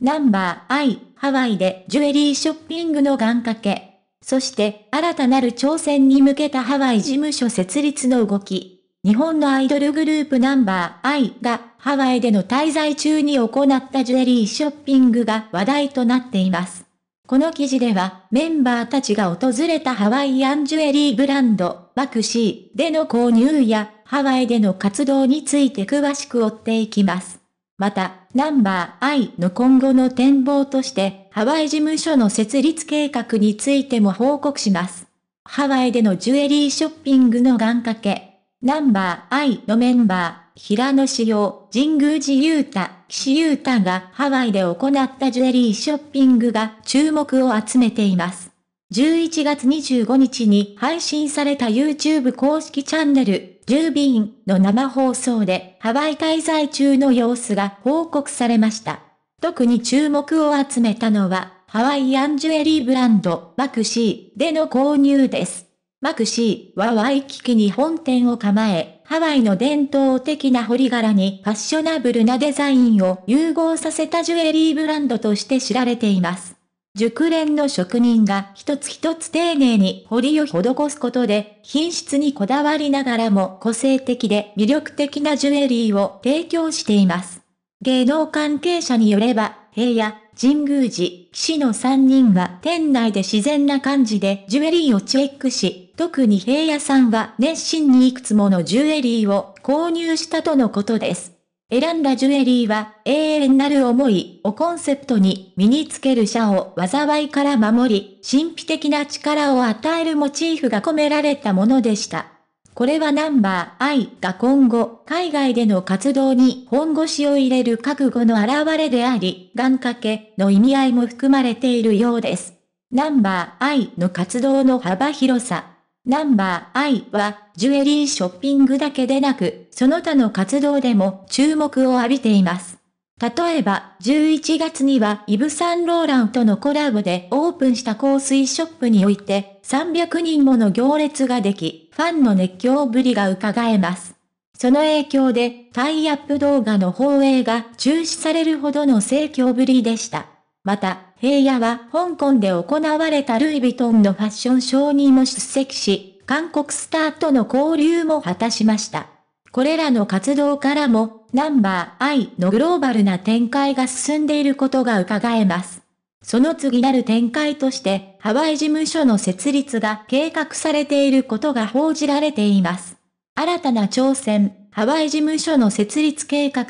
ナンバーアイ、ハワイでジュエリーショッピングの願掛け。そして、新たなる挑戦に向けたハワイ事務所設立の動き。日本のアイドルグループナンバーアイが、ハワイでの滞在中に行ったジュエリーショッピングが話題となっています。この記事では、メンバーたちが訪れたハワイアンジュエリーブランド、バクシーでの購入や、ハワイでの活動について詳しく追っていきます。また、ナンバー I の今後の展望として、ハワイ事務所の設立計画についても報告します。ハワイでのジュエリーショッピングの願掛け。ナンバー I のメンバー、平野志陽、神宮寺裕太、岸優太がハワイで行ったジュエリーショッピングが注目を集めています。11月25日に配信された YouTube 公式チャンネル、10ンの生放送でハワイ滞在中の様子が報告されました。特に注目を集めたのは、ハワイアンジュエリーブランド、マクシーでの購入です。マクシーはワイキキに本店を構え、ハワイの伝統的な堀柄にファッショナブルなデザインを融合させたジュエリーブランドとして知られています。熟練の職人が一つ一つ丁寧に彫りを施すことで、品質にこだわりながらも個性的で魅力的なジュエリーを提供しています。芸能関係者によれば、平野、神宮寺、騎士の3人は店内で自然な感じでジュエリーをチェックし、特に平野さんは熱心にいくつものジュエリーを購入したとのことです。選んだジュエリーは、永遠なる思いをコンセプトに、身につける社を災いから守り、神秘的な力を与えるモチーフが込められたものでした。これはナンバー I が今後、海外での活動に本腰を入れる覚悟の表れであり、願掛けの意味合いも含まれているようです。ナンバー I の活動の幅広さ、ナンバー I は、ジュエリーショッピングだけでなく、その他の活動でも注目を浴びています。例えば、11月にはイブ・サンローランとのコラボでオープンした香水ショップにおいて、300人もの行列ができ、ファンの熱狂ぶりが伺えます。その影響で、タイアップ動画の放映が中止されるほどの盛況ぶりでした。また、平野は香港で行われたルイ・ヴィトンのファッションショーにも出席し、韓国スターとの交流も果たしました。これらの活動からも、ナンバーアイのグローバルな展開が進んでいることが伺えます。その次なる展開として、ハワイ事務所の設立が計画されていることが報じられています。新たな挑戦、ハワイ事務所の設立計画、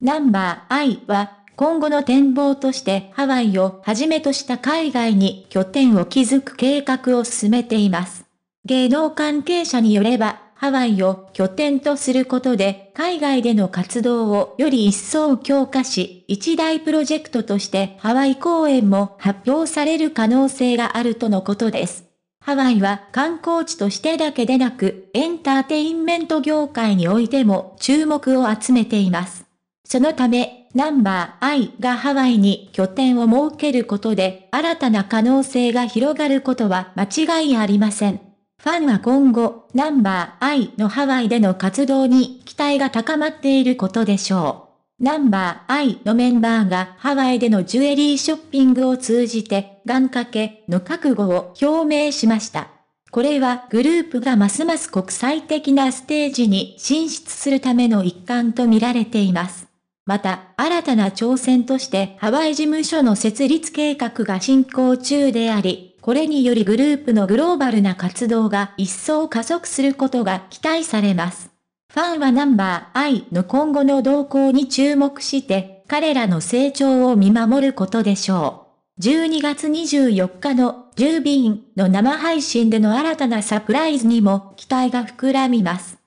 ナンバーアイは、今後の展望としてハワイをはじめとした海外に拠点を築く計画を進めています。芸能関係者によれば、ハワイを拠点とすることで、海外での活動をより一層強化し、一大プロジェクトとしてハワイ公演も発表される可能性があるとのことです。ハワイは観光地としてだけでなく、エンターテインメント業界においても注目を集めています。そのため、ナンバー I がハワイに拠点を設けることで、新たな可能性が広がることは間違いありません。ファンは今後、ナンバー I のハワイでの活動に期待が高まっていることでしょう。ナンバー I のメンバーがハワイでのジュエリーショッピングを通じて、願掛けの覚悟を表明しました。これはグループがますます国際的なステージに進出するための一環とみられています。また、新たな挑戦としてハワイ事務所の設立計画が進行中であり、これによりグループのグローバルな活動が一層加速することが期待されます。ファンはナンバー I の今後の動向に注目して、彼らの成長を見守ることでしょう。12月24日の10便の生配信での新たなサプライズにも期待が膨らみます。